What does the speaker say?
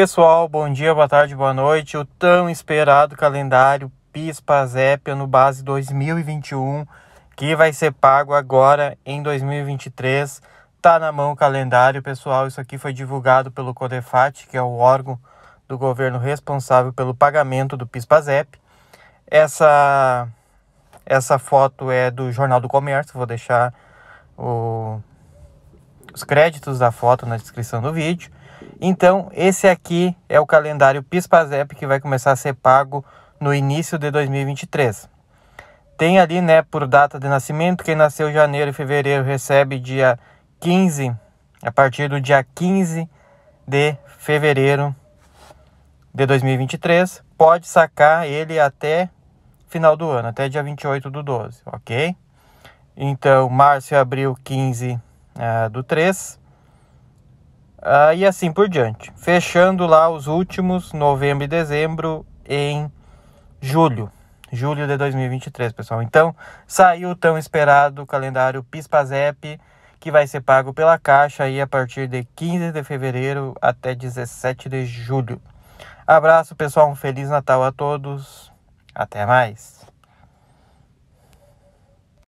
pessoal, bom dia, boa tarde, boa noite. O tão esperado calendário PIS-PASEP no base 2021, que vai ser pago agora em 2023. Tá na mão o calendário, pessoal. Isso aqui foi divulgado pelo Codefat, que é o órgão do governo responsável pelo pagamento do PIS-PASEP. Essa essa foto é do Jornal do Comércio, vou deixar o, os créditos da foto na descrição do vídeo. Então, esse aqui é o calendário PIS/PASEP que vai começar a ser pago no início de 2023. Tem ali, né, por data de nascimento, quem nasceu em janeiro e fevereiro recebe dia 15, a partir do dia 15 de fevereiro de 2023, pode sacar ele até final do ano, até dia 28 do 12, ok? Então, março e abril, 15 uh, ah, do 3, ah, e assim por diante. Fechando lá os últimos, novembro e dezembro, em julho. Julho de 2023, pessoal. Então, saiu o tão esperado calendário PISPAZEP, que vai ser pago pela Caixa aí a partir de 15 de fevereiro até 17 de julho. Abraço, pessoal. Um Feliz Natal a todos. Até mais.